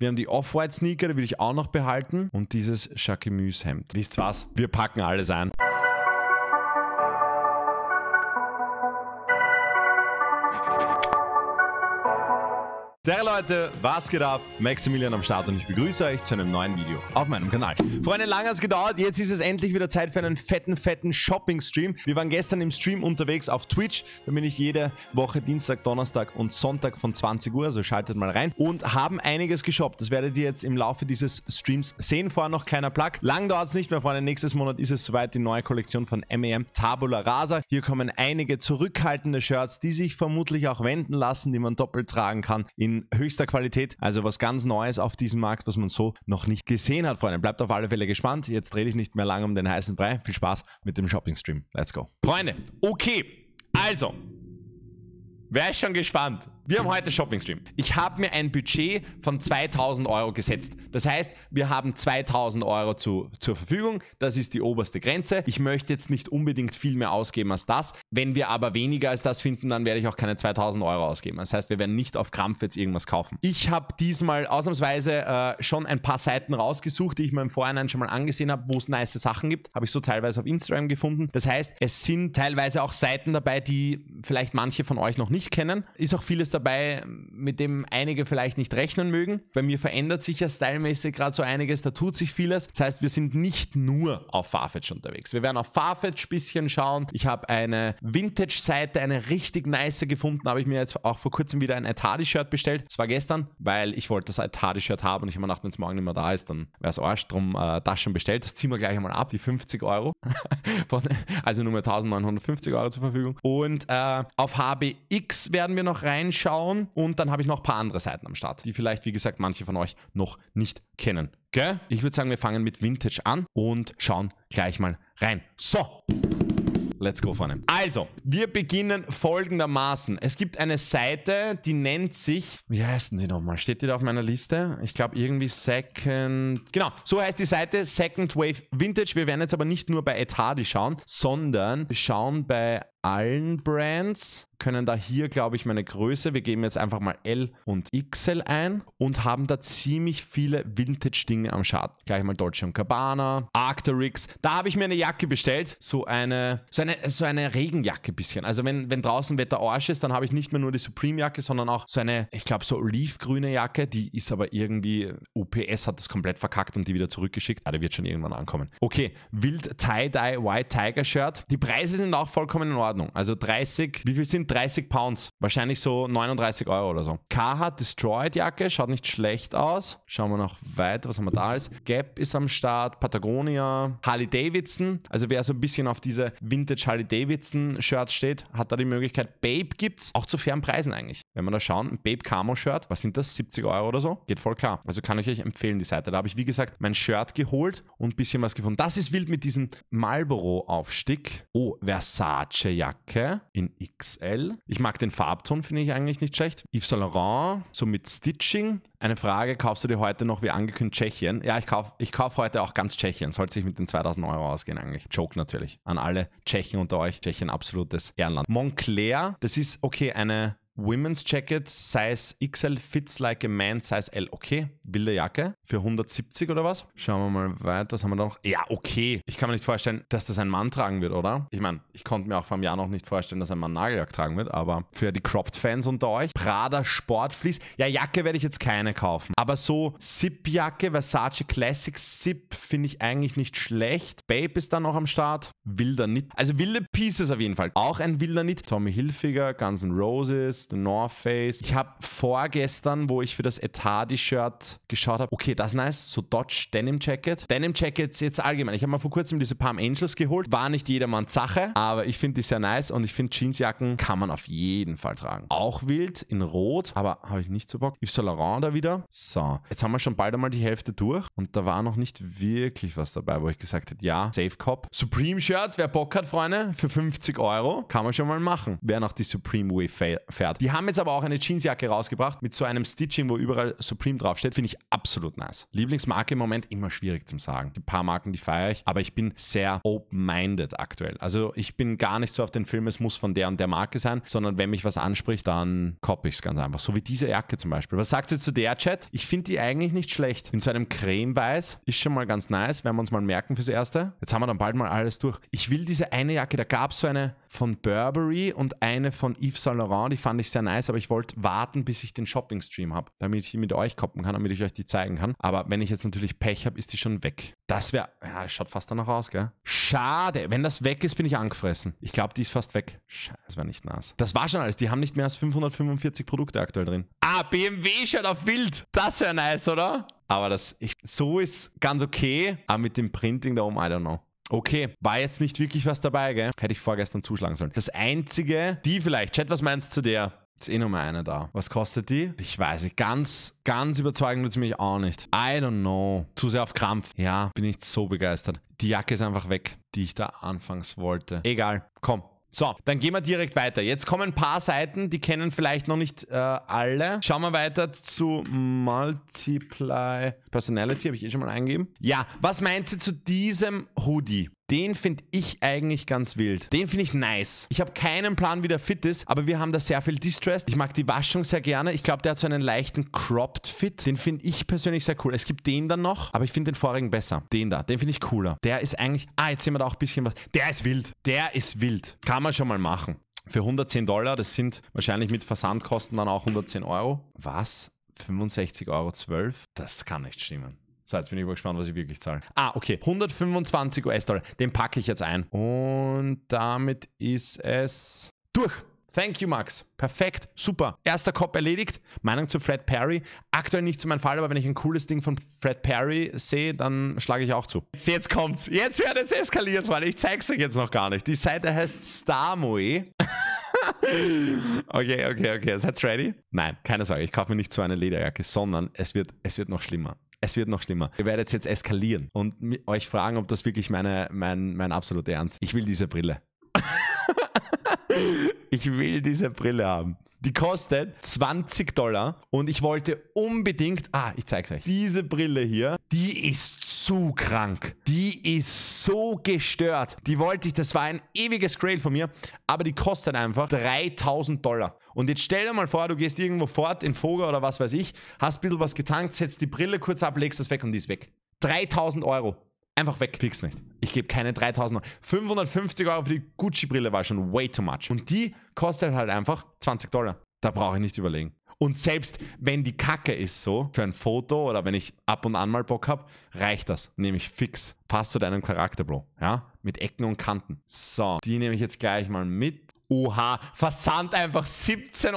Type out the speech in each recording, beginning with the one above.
Wir haben die Off-White-Sneaker, die will ich auch noch behalten. Und dieses Jacquemus-Hemd. Wisst was? Wir packen alles ein. Der Leute, was geht ab? Maximilian am Start und ich begrüße euch zu einem neuen Video auf meinem Kanal. Freunde, lange hat es gedauert. Jetzt ist es endlich wieder Zeit für einen fetten, fetten Shopping-Stream. Wir waren gestern im Stream unterwegs auf Twitch. Da bin ich jede Woche Dienstag, Donnerstag und Sonntag von 20 Uhr, also schaltet mal rein. Und haben einiges geshoppt. Das werdet ihr jetzt im Laufe dieses Streams sehen. Vorher noch kleiner Plug. Lang dauert es nicht mehr, Freunde. Nächstes Monat ist es soweit die neue Kollektion von MEM Tabula Rasa. Hier kommen einige zurückhaltende Shirts, die sich vermutlich auch wenden lassen, die man doppelt tragen kann in höchster Qualität. Also was ganz Neues auf diesem Markt, was man so noch nicht gesehen hat, Freunde. Bleibt auf alle Fälle gespannt. Jetzt rede ich nicht mehr lange um den heißen Brei. Viel Spaß mit dem Shopping-Stream. Let's go. Freunde, okay. Also, wer ist schon gespannt? Wir haben heute Shopping-Stream. Ich habe mir ein Budget von 2000 Euro gesetzt. Das heißt, wir haben 2000 Euro zu, zur Verfügung. Das ist die oberste Grenze. Ich möchte jetzt nicht unbedingt viel mehr ausgeben als das. Wenn wir aber weniger als das finden, dann werde ich auch keine 2000 Euro ausgeben. Das heißt, wir werden nicht auf Krampf jetzt irgendwas kaufen. Ich habe diesmal ausnahmsweise äh, schon ein paar Seiten rausgesucht, die ich mir im Vorhinein schon mal angesehen habe, wo es nice Sachen gibt. Habe ich so teilweise auf Instagram gefunden. Das heißt, es sind teilweise auch Seiten dabei, die vielleicht manche von euch noch nicht kennen. Ist auch vieles dabei dabei, mit dem einige vielleicht nicht rechnen mögen. Bei mir verändert sich ja stylmäßig gerade so einiges, da tut sich vieles. Das heißt, wir sind nicht nur auf Farfetch unterwegs. Wir werden auf Farfetch ein bisschen schauen. Ich habe eine Vintage-Seite, eine richtig nice gefunden, habe ich mir jetzt auch vor kurzem wieder ein etadi shirt bestellt. Das war gestern, weil ich wollte das etadi shirt haben und ich habe mir gedacht, wenn es morgen nicht mehr da ist, dann wäre es Arsch. Drum äh, das schon bestellt. Das ziehen wir gleich einmal ab, die 50 Euro. also nur mehr 1950 Euro zur Verfügung. Und äh, auf HBX werden wir noch reinschauen anschauen und dann habe ich noch ein paar andere Seiten am Start, die vielleicht, wie gesagt, manche von euch noch nicht kennen. Okay? Ich würde sagen, wir fangen mit Vintage an und schauen gleich mal rein. So! Let's go, Freunde. Also, wir beginnen folgendermaßen. Es gibt eine Seite, die nennt sich, wie heißen die nochmal? Steht die da auf meiner Liste? Ich glaube irgendwie Second, genau, so heißt die Seite, Second Wave Vintage. Wir werden jetzt aber nicht nur bei Etadi schauen, sondern wir schauen bei allen Brands können da hier, glaube ich, meine Größe, wir geben jetzt einfach mal L und XL ein und haben da ziemlich viele Vintage-Dinge am Start. Gleich mal Deutsche und Cabana, Arcteryx. Da habe ich mir eine Jacke bestellt, so eine, so eine, so eine Regenjacke bisschen. Also wenn, wenn draußen Wetter Arsch ist, dann habe ich nicht mehr nur die Supreme-Jacke, sondern auch so eine, ich glaube, so olivgrüne Jacke. Die ist aber irgendwie, UPS hat das komplett verkackt und die wieder zurückgeschickt. Ah, die wird schon irgendwann ankommen. Okay, Wild Tie-Dye White Tiger Shirt. Die Preise sind auch vollkommen in Ordnung. Also 30, wie viel sind 30 Pounds. Wahrscheinlich so 39 Euro oder so. KH Destroyed Jacke, schaut nicht schlecht aus. Schauen wir noch weiter, was haben wir da alles? Gap ist am Start, Patagonia, Harley Davidson. Also wer so ein bisschen auf diese Vintage Harley Davidson Shirts steht, hat da die Möglichkeit. Babe gibt's auch zu fairen Preisen eigentlich. Wenn wir da schauen, ein Babe Camo Shirt, was sind das? 70 Euro oder so? Geht voll klar. Also kann ich euch empfehlen, die Seite. Da habe ich, wie gesagt, mein Shirt geholt und ein bisschen was gefunden. Das ist wild mit diesem Marlboro-Aufstieg. Oh, Versace-Jacke in XL. Ich mag den Farbton, finde ich eigentlich nicht schlecht. Yves Saint Laurent, so mit Stitching. Eine Frage, kaufst du dir heute noch, wie angekündigt, Tschechien? Ja, ich kaufe ich kauf heute auch ganz Tschechien. Sollte sich mit den 2000 Euro ausgehen eigentlich. Joke natürlich. An alle Tschechen unter euch. Tschechien, absolutes Ehrenland. Montclair, das ist, okay, eine Women's Jacket, Size XL, fits like a man, Size L. Okay, wilde Jacke für 170 oder was? Schauen wir mal weiter. Was haben wir da noch? Ja, okay. Ich kann mir nicht vorstellen, dass das ein Mann tragen wird, oder? Ich meine, ich konnte mir auch vor einem Jahr noch nicht vorstellen, dass ein Mann Nageljagd tragen wird, aber für die Cropped-Fans unter euch, Prada Sportfleece. Ja, Jacke werde ich jetzt keine kaufen. Aber so Zip-Jacke, Versace Classic Zip finde ich eigentlich nicht schlecht. Babe ist da noch am Start. Wilder Nit. Also wilde Pieces auf jeden Fall. Auch ein wilder Nit. Tommy Hilfiger, Guns N' Roses, The North Face. Ich habe vorgestern, wo ich für das Etadi-Shirt geschaut habe, okay, das ist nice, so Dodge Denim Jacket. Denim Jackets jetzt allgemein. Ich habe mal vor kurzem diese Palm Angels geholt. War nicht jedermanns Sache, aber ich finde die sehr nice und ich finde Jeansjacken kann man auf jeden Fall tragen. Auch wild in Rot, aber habe ich nicht so Bock. Yves Saint Laurent da wieder. So, jetzt haben wir schon bald einmal die Hälfte durch und da war noch nicht wirklich was dabei, wo ich gesagt hätte, ja, Safe Cop. Supreme Shirt, wer Bock hat, Freunde, für 50 Euro, kann man schon mal machen. Wer noch die Supreme Way fährt. Die haben jetzt aber auch eine Jeansjacke rausgebracht mit so einem Stitching, wo überall Supreme draufsteht. Finde ich absolut nice. Lieblingsmarke im Moment immer schwierig zum sagen. Die paar Marken, die feiere ich, aber ich bin sehr open-minded aktuell. Also ich bin gar nicht so auf den Film, es muss von der und der Marke sein, sondern wenn mich was anspricht, dann copy ich es ganz einfach. So wie diese Jacke zum Beispiel. Was sagt ihr zu der Chat? Ich finde die eigentlich nicht schlecht. In so einem Creme-Weiß ist schon mal ganz nice, werden wir uns mal merken fürs Erste. Jetzt haben wir dann bald mal alles durch. Ich will diese eine Jacke, da gab es so eine, von Burberry und eine von Yves Saint Laurent. Die fand ich sehr nice, aber ich wollte warten, bis ich den Shopping-Stream habe, damit ich die mit euch koppen kann, damit ich euch die zeigen kann. Aber wenn ich jetzt natürlich Pech habe, ist die schon weg. Das wäre, ja, das schaut fast danach aus, gell? Schade. Wenn das weg ist, bin ich angefressen. Ich glaube, die ist fast weg. Scheiße, das war nicht nass. Das war schon alles. Die haben nicht mehr als 545 Produkte aktuell drin. Ah, BMW-Shirt auf Wild. Das wäre nice, oder? Aber das, ich, so ist ganz okay. Aber mit dem Printing da oben, I don't know. Okay, war jetzt nicht wirklich was dabei, gell? Hätte ich vorgestern zuschlagen sollen. Das einzige, die vielleicht, Chat, was meinst du zu der? Ist eh nur mal eine da. Was kostet die? Ich weiß nicht. Ganz, ganz überzeugend wird sie mich auch nicht. I don't know. Zu sehr auf Krampf. Ja, bin ich so begeistert. Die Jacke ist einfach weg, die ich da anfangs wollte. Egal. Komm, so, dann gehen wir direkt weiter. Jetzt kommen ein paar Seiten, die kennen vielleicht noch nicht äh, alle. Schauen wir weiter zu Multiply Personality, habe ich eh schon mal eingegeben. Ja, was meint ihr zu diesem Hoodie? Den finde ich eigentlich ganz wild. Den finde ich nice. Ich habe keinen Plan, wie der fit ist, aber wir haben da sehr viel Distress. Ich mag die Waschung sehr gerne. Ich glaube, der hat so einen leichten Cropped Fit. Den finde ich persönlich sehr cool. Es gibt den dann noch, aber ich finde den vorigen besser. Den da, den finde ich cooler. Der ist eigentlich. Ah, jetzt sehen wir da auch ein bisschen was. Der ist wild. Der ist wild. Kann man schon mal machen. Für 110 Dollar, das sind wahrscheinlich mit Versandkosten dann auch 110 Euro. Was? 65,12 Euro? Das kann nicht stimmen. So, jetzt bin ich aber gespannt, was ich wirklich zahle. Ah, okay. 125 US-Dollar. Den packe ich jetzt ein. Und damit ist es durch. Thank you, Max. Perfekt, super. Erster Cop erledigt. Meinung zu Fred Perry. Aktuell nicht zu meinem Fall, aber wenn ich ein cooles Ding von Fred Perry sehe, dann schlage ich auch zu. Jetzt, jetzt kommt's. Jetzt wird es eskaliert, weil ich zeig's euch jetzt noch gar nicht. Die Seite heißt Starmoe. okay, okay, okay. Seid's ready? Nein, keine Sorge. Ich kaufe mir nicht so eine Lederjacke, sondern es wird, es wird noch schlimmer. Es wird noch schlimmer. Ihr werdet jetzt eskalieren und euch fragen, ob das wirklich meine, mein, mein absoluter Ernst ist. Ich will diese Brille. ich will diese Brille haben. Die kostet 20 Dollar und ich wollte unbedingt, ah, ich zeig's euch. Diese Brille hier, die ist zu krank. Die ist so gestört. Die wollte ich, das war ein ewiges Grail von mir, aber die kostet einfach 3000 Dollar. Und jetzt stell dir mal vor, du gehst irgendwo fort in Foga oder was weiß ich, hast ein bisschen was getankt, setzt die Brille kurz ab, legst das weg und die ist weg. 3000 Euro. Einfach weg. Kriegst nicht. Ich gebe keine 3000 Euro. 550 Euro für die Gucci-Brille war schon way too much. Und die kostet halt einfach 20 Dollar. Da brauche ich nicht überlegen. Und selbst wenn die Kacke ist so, für ein Foto oder wenn ich ab und an mal Bock habe, reicht das. Nehme ich fix. Passt zu deinem Charakter, Bro. Ja? Mit Ecken und Kanten. So, die nehme ich jetzt gleich mal mit. Oha, Versand einfach 17,27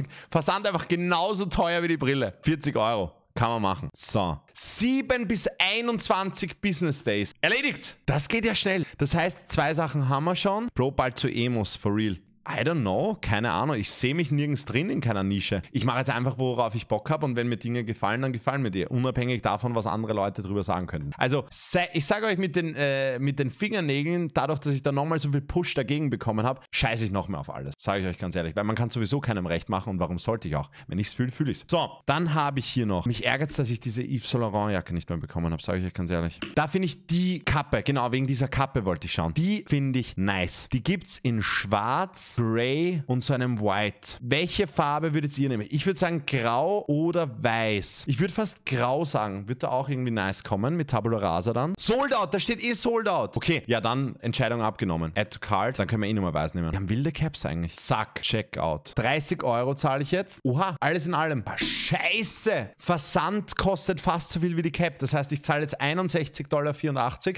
Euro. Versand einfach genauso teuer wie die Brille. 40 Euro. Kann man machen. So. 7 bis 21 Business Days. Erledigt. Das geht ja schnell. Das heißt, zwei Sachen haben wir schon. Bro, bald zu Emos, for real. I don't know, keine Ahnung. Ich sehe mich nirgends drin in keiner Nische. Ich mache jetzt einfach, worauf ich Bock habe und wenn mir Dinge gefallen, dann gefallen mir die. Unabhängig davon, was andere Leute drüber sagen könnten. Also, ich sage euch mit den, äh, mit den Fingernägeln, dadurch, dass ich da nochmal so viel Push dagegen bekommen habe, scheiße ich noch mehr auf alles. Sage ich euch ganz ehrlich, weil man kann sowieso keinem recht machen und warum sollte ich auch? Wenn ich es fühle, fühle ich es. So, dann habe ich hier noch, mich ärgert es, dass ich diese Yves Saint Laurent Jacke nicht mehr bekommen habe, sage ich euch ganz ehrlich. Da finde ich die Kappe, genau, wegen dieser Kappe wollte ich schauen. Die finde ich nice. Die gibt es in schwarz Gray und so einem White. Welche Farbe würdet ihr nehmen? Ich würde sagen Grau oder Weiß. Ich würde fast Grau sagen. Wird da auch irgendwie nice kommen mit Tabula Rasa dann. Sold out, da steht eh Sold out. Okay, ja dann Entscheidung abgenommen. Add to card, dann können wir eh nochmal Weiß nehmen. Wir haben wilde Caps eigentlich. Sack, Checkout. 30 Euro zahle ich jetzt. Oha, alles in allem. Scheiße. Versand kostet fast so viel wie die Cap. Das heißt, ich zahle jetzt 61,84 Dollar.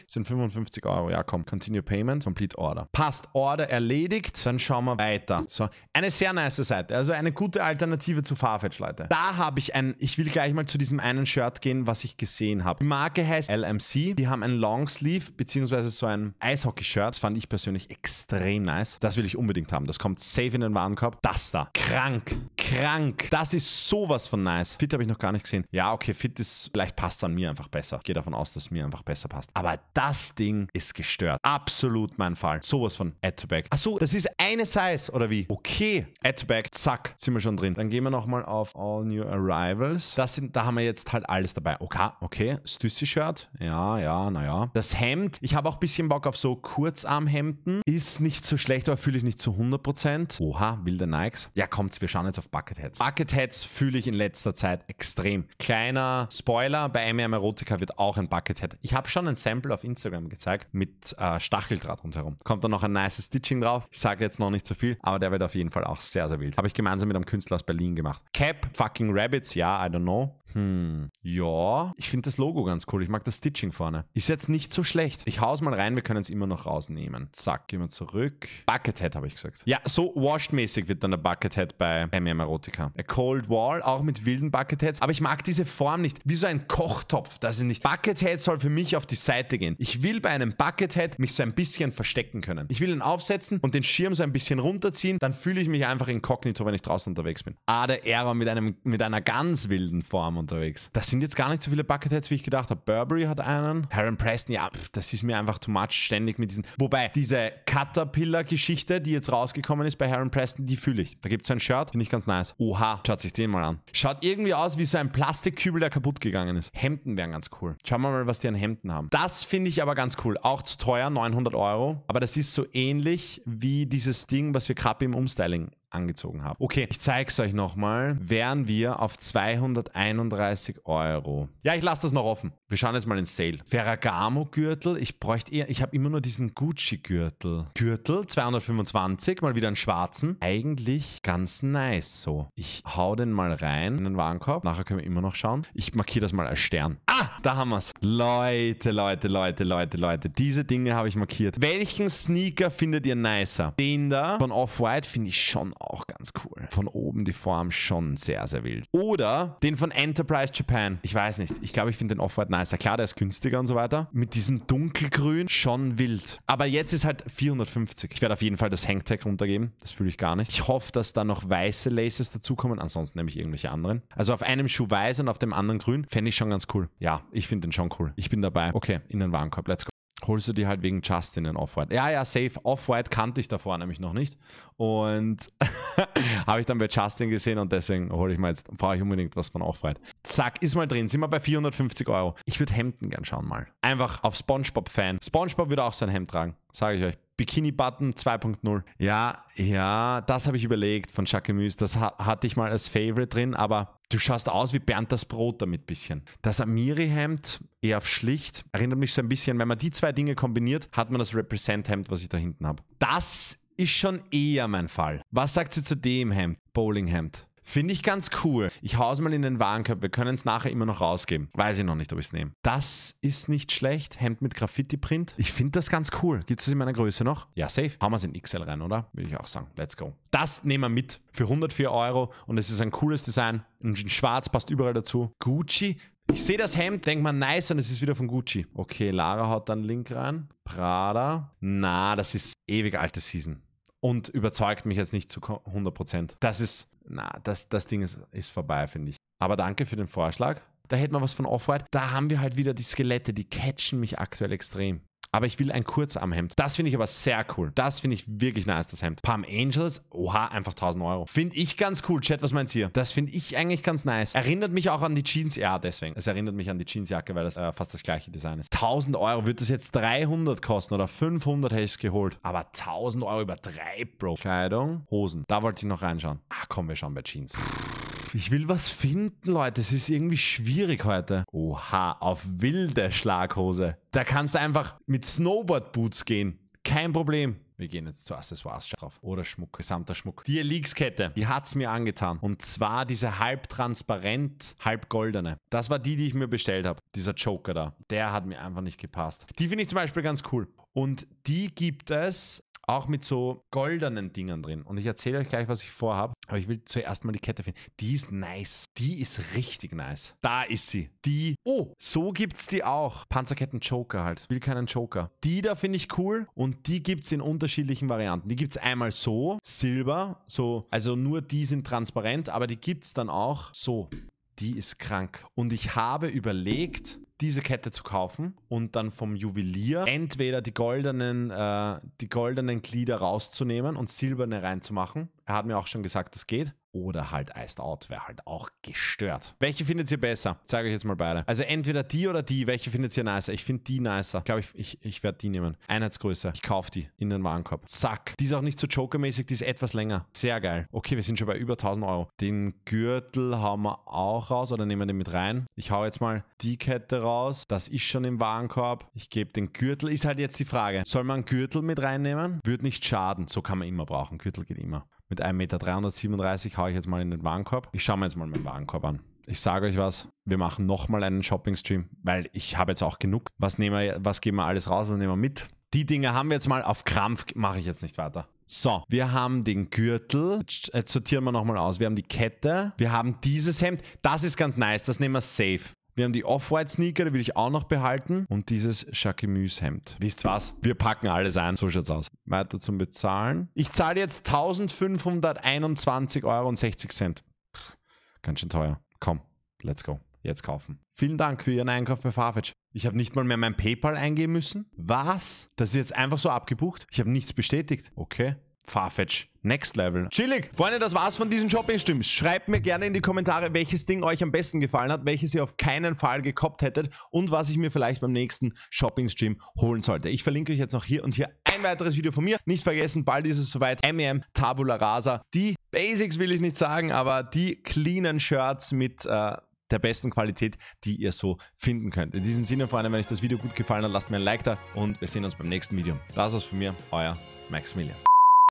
Sind 55 Euro. Ja komm, Continue Payment, Complete Order. Passt, Order erledigt. Dann schauen wir schauen wir weiter. So, eine sehr nice Seite. Also eine gute Alternative zu Farfetch, Leute. Da habe ich ein, ich will gleich mal zu diesem einen Shirt gehen, was ich gesehen habe. Die Marke heißt LMC. Die haben ein Longsleeve, beziehungsweise so ein Eishockey-Shirt. Das fand ich persönlich extrem nice. Das will ich unbedingt haben. Das kommt safe in den Warenkorb. Das da. Krank. Krank. Das ist sowas von nice. Fit habe ich noch gar nicht gesehen. Ja, okay, fit ist, vielleicht passt an mir einfach besser. Ich gehe davon aus, dass es mir einfach besser passt. Aber das Ding ist gestört. Absolut mein Fall. Sowas von Ad to Back. Achso, das ist eine Size oder wie? Okay. Add Zack. Sind wir schon drin. Dann gehen wir nochmal auf All New Arrivals. Das sind, da haben wir jetzt halt alles dabei. Okay. Okay. Stüssi-Shirt. Ja, ja, naja. Das Hemd. Ich habe auch ein bisschen Bock auf so Kurzarmhemden. Ist nicht so schlecht, aber fühle ich nicht zu 100%. Oha, wilde Nikes. Ja, kommt's. Wir schauen jetzt auf Bucketheads. Bucketheads fühle ich in letzter Zeit extrem. Kleiner Spoiler. Bei MM Erotica wird auch ein Buckethead. Ich habe schon ein Sample auf Instagram gezeigt mit äh, Stacheldraht rundherum. Kommt da noch ein nice Stitching drauf. Ich sage jetzt noch nicht nicht so viel, aber der wird auf jeden Fall auch sehr, sehr wild. Habe ich gemeinsam mit einem Künstler aus Berlin gemacht. Cap fucking Rabbits, ja, I don't know. Hm, ja. Ich finde das Logo ganz cool. Ich mag das Stitching vorne. Ist jetzt nicht so schlecht. Ich hau's mal rein, wir können es immer noch rausnehmen. Zack, gehen wir zurück. Buckethead habe ich gesagt. Ja, so washed-mäßig wird dann der Buckethead bei MM Erotica. A Cold Wall, auch mit wilden Bucketheads, aber ich mag diese Form nicht. Wie so ein Kochtopf, das ist nicht. Buckethead soll für mich auf die Seite gehen. Ich will bei einem Buckethead mich so ein bisschen verstecken können. Ich will ihn aufsetzen und den Schirm so ein bisschen bisschen runterziehen, dann fühle ich mich einfach inkognito, wenn ich draußen unterwegs bin. Ade er war mit, einem, mit einer ganz wilden Form unterwegs. Das sind jetzt gar nicht so viele Bucketheads, wie ich gedacht habe. Burberry hat einen. Heron Preston, ja, pff, das ist mir einfach too much, ständig mit diesen. Wobei, diese Caterpillar-Geschichte, die jetzt rausgekommen ist bei Heron Preston, die fühle ich. Da gibt es ein Shirt, finde ich ganz nice. Oha, schaut sich den mal an. Schaut irgendwie aus wie so ein Plastikkübel, der kaputt gegangen ist. Hemden wären ganz cool. Schauen wir mal, was die an Hemden haben. Das finde ich aber ganz cool. Auch zu teuer, 900 Euro. Aber das ist so ähnlich wie dieses Ding, Ding, was wir gerade im Umstyling angezogen habe. Okay, ich zeige es euch nochmal. Wären wir auf 231 Euro. Ja, ich lasse das noch offen. Wir schauen jetzt mal ins Sale. Ferragamo-Gürtel. Ich bräuchte eher, ich habe immer nur diesen Gucci-Gürtel. Gürtel 225, mal wieder einen schwarzen. Eigentlich ganz nice so. Ich hau den mal rein in den Warenkorb. Nachher können wir immer noch schauen. Ich markiere das mal als Stern. Ah, da haben wir es. Leute, Leute, Leute, Leute, Leute. Diese Dinge habe ich markiert. Welchen Sneaker findet ihr nicer? Den da von Off-White finde ich schon auch ganz cool. Von oben die Form schon sehr, sehr wild. Oder den von Enterprise Japan. Ich weiß nicht. Ich glaube, ich finde den Off-White nicer. Klar, der ist günstiger und so weiter. Mit diesem dunkelgrün schon wild. Aber jetzt ist halt 450. Ich werde auf jeden Fall das Hangtag runtergeben. Das fühle ich gar nicht. Ich hoffe, dass da noch weiße Laces dazukommen. Ansonsten nehme ich irgendwelche anderen. Also auf einem Schuh weiß und auf dem anderen grün. Fände ich schon ganz cool. Ja, ich finde den schon cool. Ich bin dabei. Okay, in den Warenkorb. Let's go holst du dir halt wegen Justin in Off-White. Ja, ja, safe. Off-White kannte ich davor nämlich noch nicht. Und habe ich dann bei Justin gesehen und deswegen hole ich mir jetzt, fahre ich unbedingt was von Off-White. Zack, ist mal drin. Sind wir bei 450 Euro. Ich würde Hemden gern schauen mal. Einfach auf Spongebob-Fan. Spongebob würde auch sein Hemd tragen sage ich euch. Bikini Button 2.0. Ja, ja, das habe ich überlegt von Jacquemus. Das ha hatte ich mal als Favorite drin, aber du schaust aus wie Bernd das Brot damit ein bisschen. Das Amiri-Hemd, eher auf schlicht, erinnert mich so ein bisschen, wenn man die zwei Dinge kombiniert, hat man das Represent-Hemd, was ich da hinten habe. Das ist schon eher mein Fall. Was sagt sie zu dem Hemd? Bowling-Hemd. Finde ich ganz cool. Ich hau's mal in den Warenkorb. Wir können es nachher immer noch rausgeben. Weiß ich noch nicht, ob ich es nehme. Das ist nicht schlecht. Hemd mit Graffiti-Print. Ich finde das ganz cool. Gibt es in meiner Größe noch? Ja, safe. Hauen wir es in XL rein, oder? Würde ich auch sagen. Let's go. Das nehmen wir mit für 104 Euro und es ist ein cooles Design. In schwarz passt überall dazu. Gucci. Ich sehe das Hemd, denke mal, nice, und es ist wieder von Gucci. Okay, Lara haut dann Link rein. Prada. Na, das ist ewig alte Season und überzeugt mich jetzt nicht zu 100%. Das ist na, das, das Ding ist, ist vorbei, finde ich. Aber danke für den Vorschlag. Da hätten wir was von Off-White. Da haben wir halt wieder die Skelette, die catchen mich aktuell extrem aber ich will ein Hemd. Das finde ich aber sehr cool. Das finde ich wirklich nice, das Hemd. Palm Angels, oha, einfach 1000 Euro. Finde ich ganz cool. Chat, was meinst ihr? Das finde ich eigentlich ganz nice. Erinnert mich auch an die Jeans. Ja, deswegen. Es erinnert mich an die Jeansjacke, weil das äh, fast das gleiche Design ist. 1000 Euro wird das jetzt 300 kosten oder 500 hätte ich es geholt. Aber 1000 Euro über drei, Bro. Kleidung, Hosen. Da wollte ich noch reinschauen. Ach komm, wir schauen bei Jeans. Ich will was finden, Leute. Es ist irgendwie schwierig heute. Oha, auf wilde Schlaghose. Da kannst du einfach mit Snowboard-Boots gehen. Kein Problem. Wir gehen jetzt zu Accessoires drauf. Oder Schmuck, gesamter Schmuck. Die Elix-Kette, die hat es mir angetan. Und zwar diese halb transparent, halb goldene. Das war die, die ich mir bestellt habe. Dieser Joker da. Der hat mir einfach nicht gepasst. Die finde ich zum Beispiel ganz cool. Und die gibt es auch mit so goldenen Dingern drin. Und ich erzähle euch gleich, was ich vorhabe. Aber ich will zuerst mal die Kette finden. Die ist nice. Die ist richtig nice. Da ist sie. Die. Oh, so gibt's die auch. Panzerketten Joker halt. Ich will keinen Joker. Die da finde ich cool. Und die gibt's in unterschiedlichen Varianten. Die gibt's einmal so, silber, so. Also nur die sind transparent, aber die gibt's dann auch so. Die ist krank. Und ich habe überlegt, diese Kette zu kaufen und dann vom Juwelier entweder die goldenen, äh, die goldenen Glieder rauszunehmen und silberne reinzumachen er hat mir auch schon gesagt, das geht. Oder halt Iced Out wäre halt auch gestört. Welche findet ihr besser? Zeige euch jetzt mal beide. Also entweder die oder die. Welche findet ihr nicer? Ich finde die nicer. Ich glaube, ich, ich, werde die nehmen. Einheitsgröße. Ich kaufe die in den Warenkorb. Zack. Die ist auch nicht so Joker-mäßig. die ist etwas länger. Sehr geil. Okay, wir sind schon bei über 1000 Euro. Den Gürtel haben wir auch raus oder nehmen wir den mit rein. Ich hau jetzt mal die Kette raus. Das ist schon im Warenkorb. Ich gebe den Gürtel. Ist halt jetzt die Frage. Soll man einen Gürtel mit reinnehmen? Wird nicht schaden. So kann man immer brauchen. Gürtel geht immer. Mit 1,337 Meter haue ich jetzt mal in den Warenkorb. Ich schaue mir jetzt mal meinen Warenkorb an. Ich sage euch was, wir machen nochmal einen Shopping-Stream, weil ich habe jetzt auch genug. Was, nehmen wir, was geben wir alles raus, und nehmen wir mit? Die Dinge haben wir jetzt mal auf Krampf, mache ich jetzt nicht weiter. So, wir haben den Gürtel. Jetzt sortieren wir nochmal aus. Wir haben die Kette. Wir haben dieses Hemd. Das ist ganz nice. Das nehmen wir safe. Wir haben die Off-White-Sneaker, die will ich auch noch behalten. Und dieses Jacquemus-Hemd. Wisst was? Wir packen alles ein. So schaut's aus. Weiter zum Bezahlen. Ich zahle jetzt 1521,60 Euro. Ganz schön teuer. Komm, let's go. Jetzt kaufen. Vielen Dank für Ihren Einkauf bei Farfetch. Ich habe nicht mal mehr mein PayPal eingeben müssen. Was? Das ist jetzt einfach so abgebucht? Ich habe nichts bestätigt. Okay. Farfetch. Next Level. Chillig. Freunde, das war's von diesen Shopping-Streams. Schreibt mir gerne in die Kommentare, welches Ding euch am besten gefallen hat, welches ihr auf keinen Fall gekoppt hättet und was ich mir vielleicht beim nächsten Shopping-Stream holen sollte. Ich verlinke euch jetzt noch hier und hier ein weiteres Video von mir. Nicht vergessen, bald ist es soweit. MEM e Tabula Rasa. Die Basics will ich nicht sagen, aber die cleanen Shirts mit... Äh, der besten Qualität, die ihr so finden könnt. In diesem Sinne, Freunde, wenn euch das Video gut gefallen hat, lasst mir ein Like da und wir sehen uns beim nächsten Video. Das war's von mir, euer Maximilian.